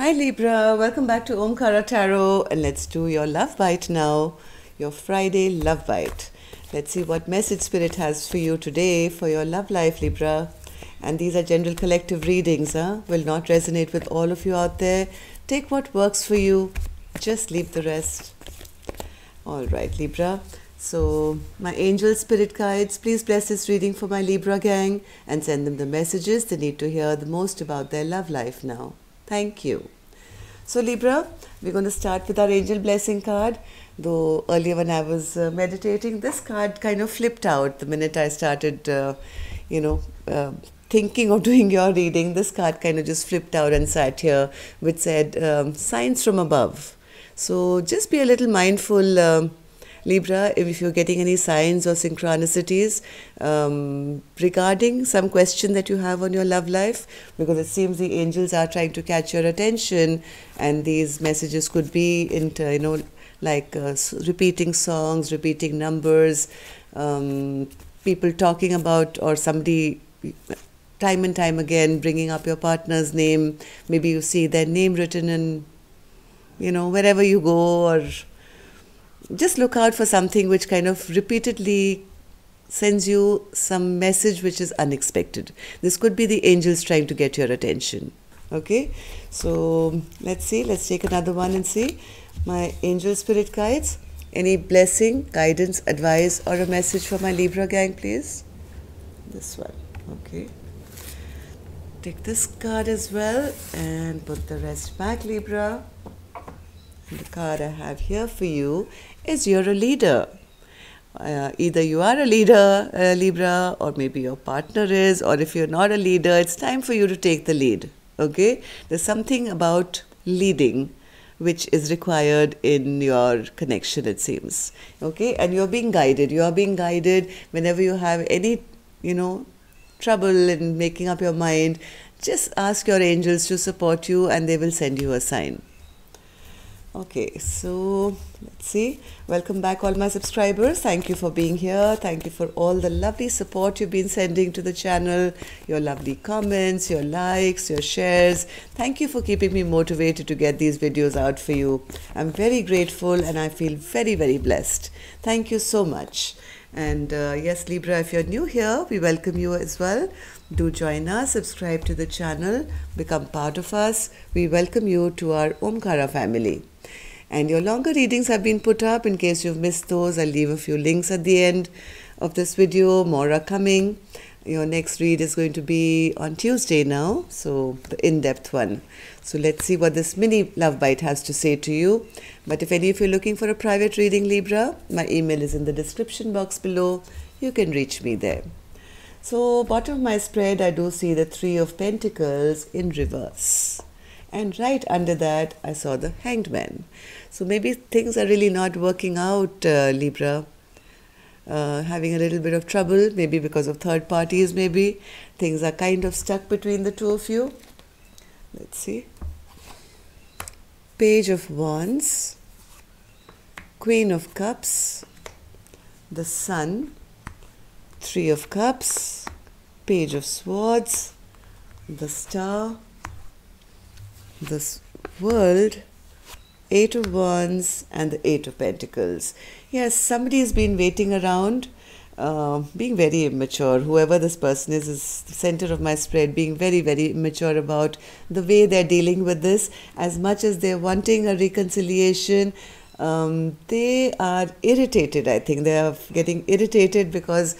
Hi Libra, welcome back to Omkara Tarot and let's do your love bite now, your Friday love bite. Let's see what message spirit has for you today for your love life Libra. And these are general collective readings, huh? will not resonate with all of you out there. Take what works for you, just leave the rest. All right Libra, so my angel spirit guides, please bless this reading for my Libra gang and send them the messages they need to hear the most about their love life now. Thank you. So Libra, we're going to start with our angel blessing card. Though earlier when I was uh, meditating, this card kind of flipped out the minute I started, uh, you know, uh, thinking or doing your reading. This card kind of just flipped out and sat here, which said um, signs from above. So just be a little mindful. Um, Libra, if you're getting any signs or synchronicities um, regarding some question that you have on your love life, because it seems the angels are trying to catch your attention, and these messages could be into you know like uh, repeating songs, repeating numbers, um, people talking about or somebody time and time again bringing up your partner's name. Maybe you see their name written in you know wherever you go or just look out for something which kind of repeatedly sends you some message which is unexpected. This could be the angels trying to get your attention. Okay, so let's see, let's take another one and see. My angel spirit guides, any blessing, guidance, advice, or a message for my Libra gang, please? This one, okay. Take this card as well and put the rest back, Libra. And the card I have here for you is you're a leader. Uh, either you are a leader, uh, Libra, or maybe your partner is, or if you're not a leader, it's time for you to take the lead. Okay? There's something about leading which is required in your connection, it seems. Okay? And you're being guided. You are being guided whenever you have any, you know, trouble in making up your mind. Just ask your angels to support you and they will send you a sign okay so let's see welcome back all my subscribers thank you for being here thank you for all the lovely support you've been sending to the channel your lovely comments your likes your shares thank you for keeping me motivated to get these videos out for you i'm very grateful and i feel very very blessed thank you so much and uh, yes, Libra, if you're new here, we welcome you as well. Do join us, subscribe to the channel, become part of us. We welcome you to our Omkara family. And your longer readings have been put up. In case you've missed those, I'll leave a few links at the end of this video. More are coming. Your next read is going to be on Tuesday now, so the in depth one. So let's see what this mini love bite has to say to you. But if any of you are looking for a private reading, Libra, my email is in the description box below. You can reach me there. So, bottom of my spread, I do see the Three of Pentacles in reverse. And right under that, I saw the Hanged Man. So, maybe things are really not working out, uh, Libra. Uh, having a little bit of trouble, maybe because of third parties, maybe things are kind of stuck between the two of you. Let's see. Page of Wands, Queen of Cups, the Sun, Three of Cups, Page of Swords, the Star, this World, Eight of Wands, and the Eight of Pentacles. Yes, somebody has been waiting around, uh, being very immature. Whoever this person is, is the center of my spread, being very, very immature about the way they're dealing with this. As much as they're wanting a reconciliation, um, they are irritated, I think. They are getting irritated because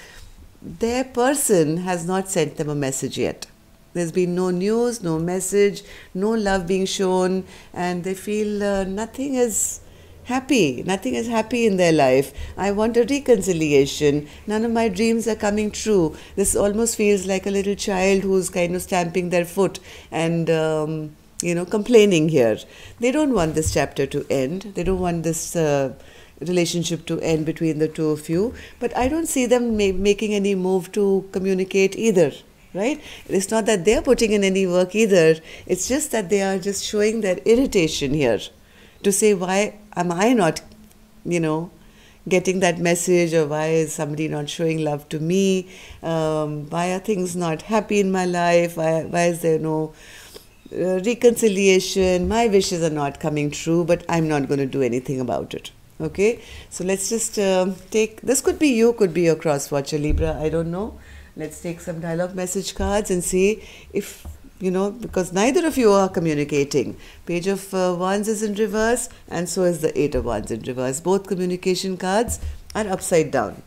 their person has not sent them a message yet. There's been no news, no message, no love being shown, and they feel uh, nothing is happy. Nothing is happy in their life. I want a reconciliation. None of my dreams are coming true. This almost feels like a little child who's kind of stamping their foot and. Um, you know, complaining here. They don't want this chapter to end. They don't want this uh, relationship to end between the two of you. But I don't see them ma making any move to communicate either, right? It's not that they're putting in any work either. It's just that they are just showing their irritation here to say, why am I not, you know, getting that message or why is somebody not showing love to me? Um, why are things not happy in my life? Why, why is there no uh, reconciliation? My wishes are not coming true, but I'm not going to do anything about it. Okay, so let's just uh, take this could be you, could be your cross watcher Libra, I don't know. Let's take some dialogue message cards and see if you know, because neither of you are communicating. Page of uh, Wands is in reverse, and so is the Eight of Wands in reverse. Both communication cards are upside down.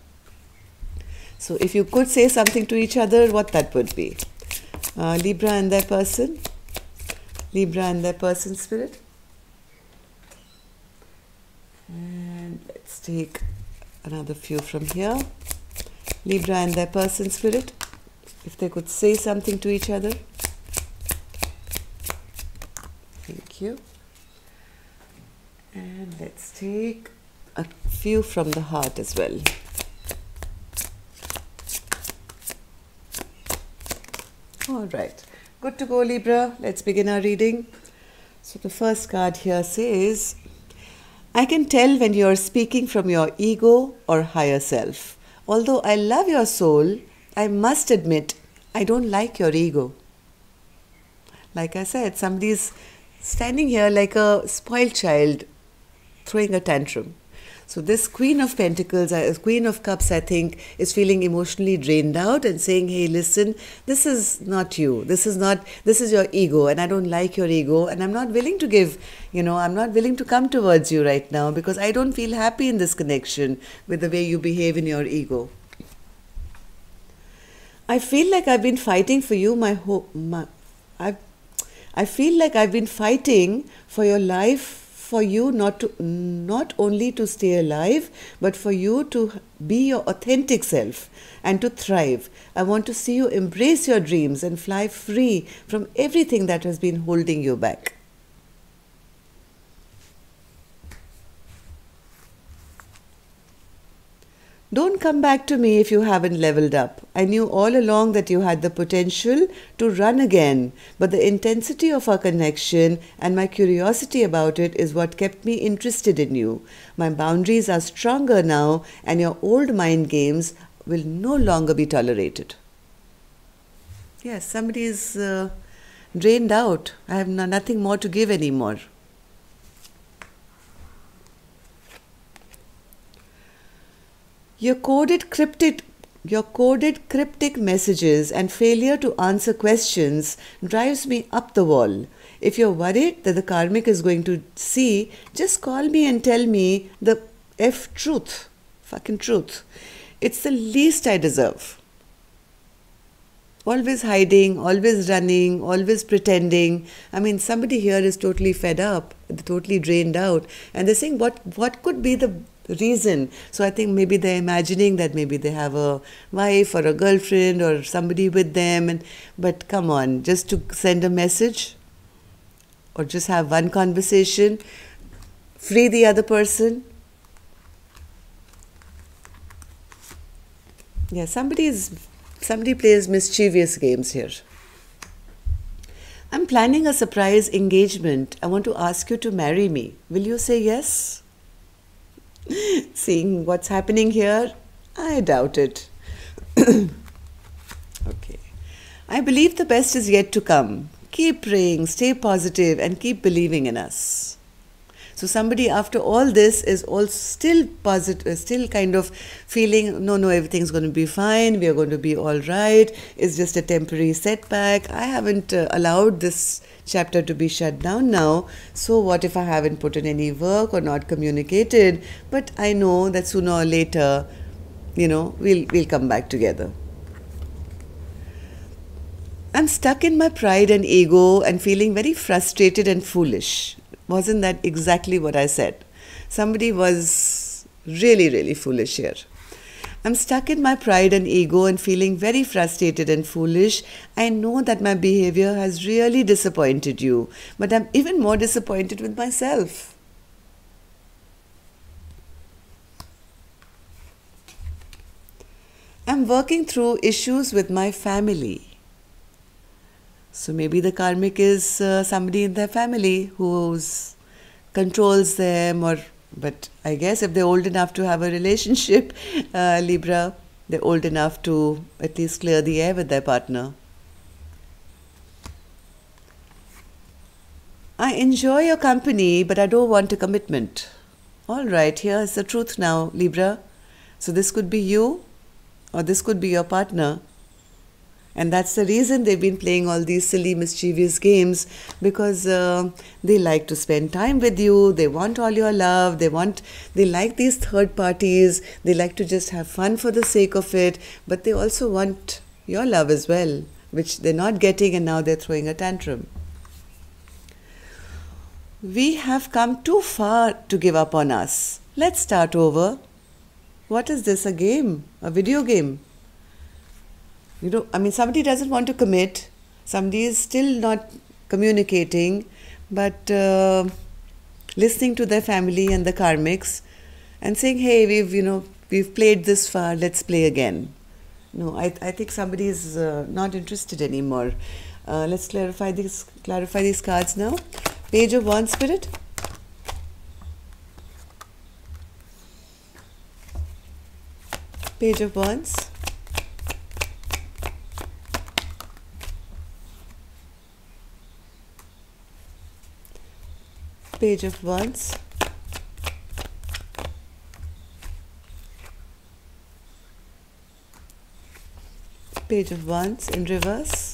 So, if you could say something to each other, what that would be. Uh, Libra and their person, Libra and their person spirit. And let's take another few from here. Libra and their person spirit, if they could say something to each other thank you. And let's take a few from the heart as well. All right, good to go Libra. Let's begin our reading. So the first card here says, I can tell when you're speaking from your ego or higher self. Although I love your soul, I must admit I don't like your ego. Like I said, somebody's standing here like a spoiled child throwing a tantrum. So this Queen of Pentacles, uh, Queen of Cups, I think, is feeling emotionally drained out and saying, "Hey, listen, this is not you. This is not. This is your ego, and I don't like your ego, and I'm not willing to give. You know, I'm not willing to come towards you right now because I don't feel happy in this connection with the way you behave in your ego. I feel like I've been fighting for you my whole. My, I've I feel like I've been fighting for your life, for you not to not only to stay alive, but for you to be your authentic self and to thrive. I want to see you embrace your dreams and fly free from everything that has been holding you back. Don't come back to me if you haven't leveled up. I knew all along that you had the potential to run again, but the intensity of our connection and my curiosity about it is what kept me interested in you. My boundaries are stronger now, and your old mind games will no longer be tolerated. Yes, somebody is uh, drained out. I have no, nothing more to give anymore. Your coded cryptic your coded cryptic messages and failure to answer questions drives me up the wall. If you're worried that the karmic is going to see, just call me and tell me the F truth. Fucking truth. It's the least I deserve. Always hiding, always running, always pretending. I mean, somebody here is totally fed up, totally drained out, and they're saying, what, what could be the reason. So I think maybe they're imagining that maybe they have a wife or a girlfriend or somebody with them. And but come on, just to send a message or just have one conversation, free the other person. Yeah, somebody is somebody plays mischievous games here. I'm planning a surprise engagement. I want to ask you to marry me. Will you say yes? Seeing what's happening here, I doubt it. okay. I believe the best is yet to come. Keep praying, stay positive, and keep believing in us. So somebody after all this is all still positive, uh, still kind of feeling, no, no, everything's going to be fine. We are going to be all right. It's just a temporary setback. I haven't uh, allowed this chapter to be shut down now. So, what if I haven't put in any work or not communicated? But I know that sooner or later, you know, we'll, we'll come back together. I'm stuck in my pride and ego and feeling very frustrated and foolish. Wasn't that exactly what I said? Somebody was really, really foolish here. I'm stuck in my pride and ego and feeling very frustrated and foolish. I know that my behavior has really disappointed you, but I'm even more disappointed with myself. I'm working through issues with my family. So maybe the karmic is uh, somebody in their family who controls them or but I guess if they're old enough to have a relationship, uh, Libra, they're old enough to at least clear the air with their partner. I enjoy your company, but I don't want a commitment. All right, here's the truth now, Libra. So this could be you, or this could be your partner and that's the reason they've been playing all these silly, mischievous games because uh, they like to spend time with you. They want all your love. They want, they like these third parties. They like to just have fun for the sake of it. But they also want your love as well, which they're not getting, and now they're throwing a tantrum. We have come too far to give up on us. Let's start over. What is this? A game? A video game? You know, I mean, somebody doesn't want to commit, somebody is still not communicating, but uh, listening to their family and the karmics and saying, hey, we've, you know, we've played this far, let's play again. No, I, I think somebody is uh, not interested anymore. Uh, let's clarify these, clarify these cards now. Page of One Spirit. Page of Wands. page of wands page of wands in reverse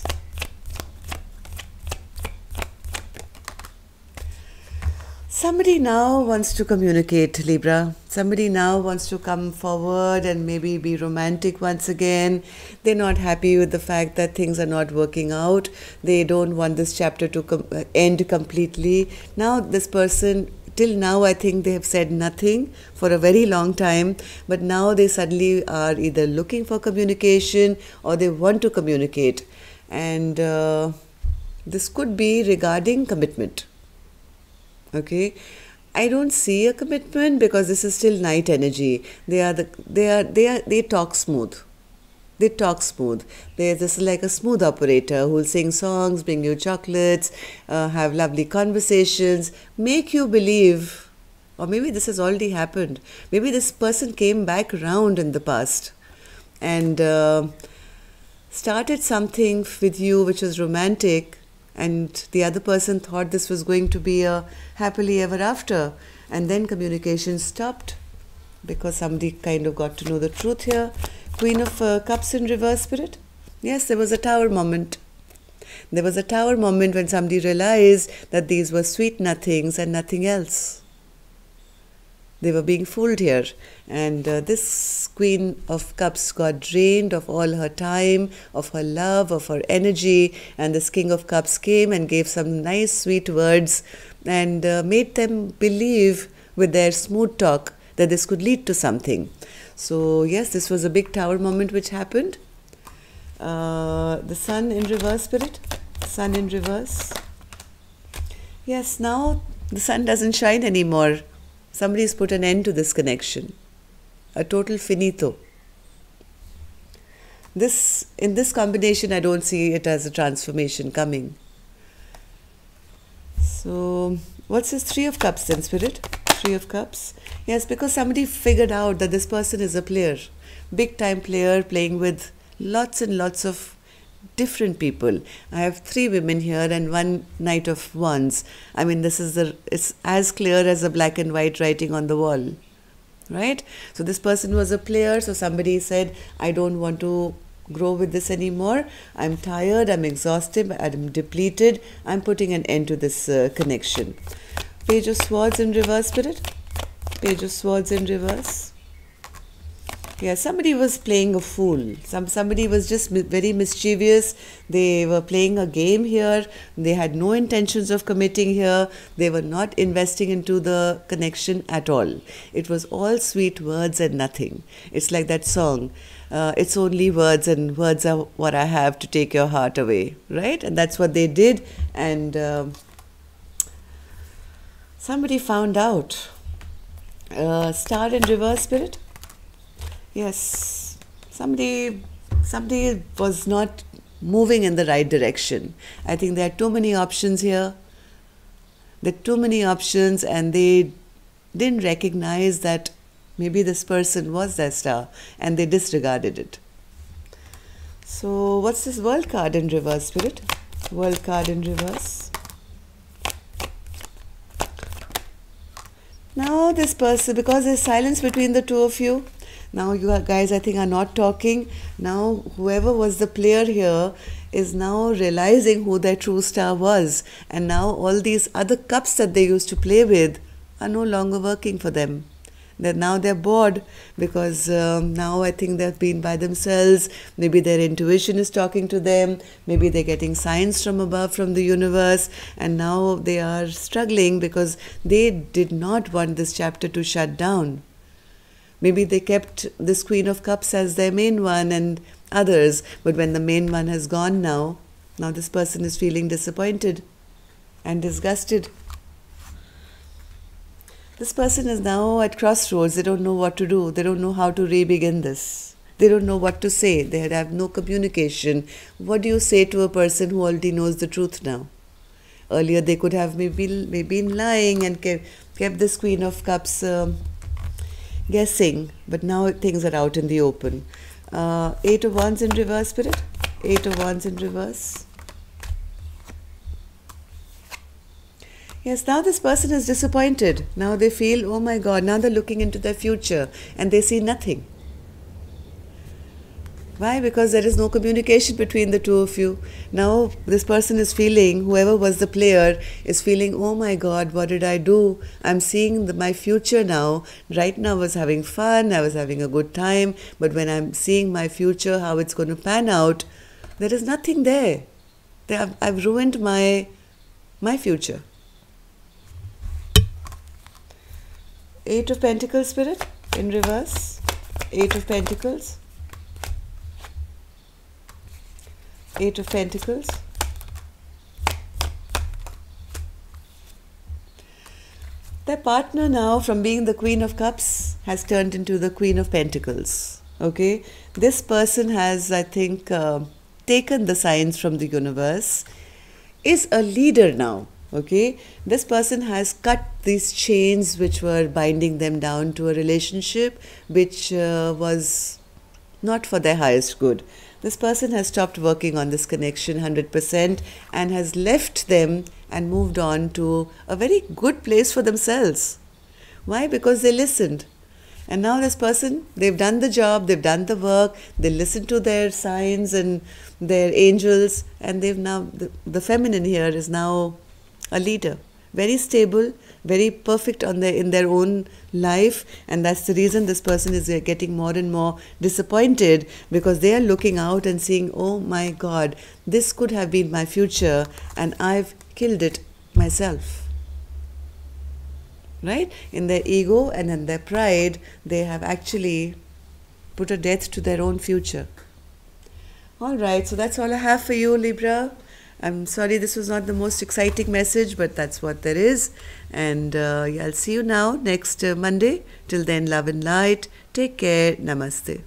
Somebody now wants to communicate, Libra. Somebody now wants to come forward and maybe be romantic once again. They're not happy with the fact that things are not working out. They don't want this chapter to com end completely. Now, this person till now i think they have said nothing for a very long time but now they suddenly are either looking for communication or they want to communicate and uh, this could be regarding commitment okay I don't see a commitment because this is still night energy. They are the they are they are they talk smooth. They talk smooth. They're just like a smooth operator who'll sing songs, bring you chocolates, uh, have lovely conversations, make you believe. Or maybe this has already happened. Maybe this person came back round in the past and uh, started something with you which was romantic and the other person thought this was going to be a happily ever after and then communication stopped because somebody kind of got to know the truth here queen of uh, cups in reverse spirit yes there was a tower moment there was a tower moment when somebody realized that these were sweet nothings and nothing else they were being fooled here. And uh, this Queen of Cups got drained of all her time, of her love, of her energy. And this King of Cups came and gave some nice, sweet words and uh, made them believe with their smooth talk that this could lead to something. So, yes, this was a big tower moment which happened. Uh, the sun in reverse, spirit, sun in reverse. Yes, now the sun doesn't shine anymore Somebody has put an end to this connection. A total finito. This in this combination I don't see it as a transformation coming. So what's this three of cups then, spirit? Three of Cups. Yes, because somebody figured out that this person is a player, big time player, playing with lots and lots of different people. I have three women here and one knight of wands. I mean, this is the it's as clear as a black and white writing on the wall, right? So this person was a player. So somebody said, "I don't want to grow with this anymore. I'm tired. I'm exhausted. I'm depleted. I'm putting an end to this uh, connection." Page of Swords in reverse, spirit. Page of Swords in reverse yeah, somebody was playing a fool. Some somebody was just very mischievous. They were playing a game here. They had no intentions of committing here. They were not investing into the connection at all. It was all sweet words and nothing. It's like that song. Uh, it's only words, and words are what I have to take your heart away, right? And that's what they did. And uh, somebody found out. Uh, star and reverse spirit yes, somebody, somebody was not moving in the right direction. I think there are too many options here. There are too many options, and they didn't recognize that maybe this person was their star and they disregarded it. So, what's this world card in reverse, Spirit? World card in reverse. Now, this person, because there's silence between the two of you, now you guys, I think, are not talking. Now whoever was the player here is now realizing who their true star was, and now all these other cups that they used to play with are no longer working for them. That now they're bored because um, now I think they've been by themselves. Maybe their intuition is talking to them. Maybe they're getting signs from above, from the universe. And now they are struggling because they did not want this chapter to shut down. Maybe they kept this Queen of Cups as their main one and others, but when the main one has gone now, now this person is feeling disappointed and disgusted. This person is now at crossroads. They don't know what to do. They don't know how to re-begin this. They don't know what to say. They have no communication. What do you say to a person who already knows the truth now? Earlier, they could have maybe, maybe been lying and kept, kept this Queen of Cups. Um, guessing, but now things are out in the open. Uh, eight of Wands in reverse, Spirit. Eight of Wands in reverse. Yes, now this person is disappointed. Now they feel, oh my God, now they're looking into their future and they see nothing. Why? Because there is no communication between the two of you. Now, this person is feeling, whoever was the player, is feeling, oh my God, what did I do? I'm seeing the, my future now. Right now, I was having fun, I was having a good time, but when I'm seeing my future, how it's going to pan out, there is nothing there. Have, I've ruined my, my future. Eight of Pentacles, Spirit, in reverse. Eight of Pentacles. eight of pentacles their partner now from being the queen of cups has turned into the queen of pentacles okay this person has i think uh, taken the signs from the universe is a leader now okay this person has cut these chains which were binding them down to a relationship which uh, was not for their highest good this person has stopped working on this connection 100% and has left them and moved on to a very good place for themselves. Why? Because they listened. And now this person, they've done the job, they've done the work, they listened to their signs and their angels, and they've now, the, the feminine here is now a leader. Very stable, very perfect on their in their own life and that's the reason this person is uh, getting more and more disappointed because they are looking out and seeing oh my god this could have been my future and i've killed it myself right in their ego and in their pride they have actually put a death to their own future all right so that's all i have for you libra I'm sorry this was not the most exciting message, but that's what there is. And uh, I'll see you now next uh, Monday. Till then, love and light. Take care. Namaste.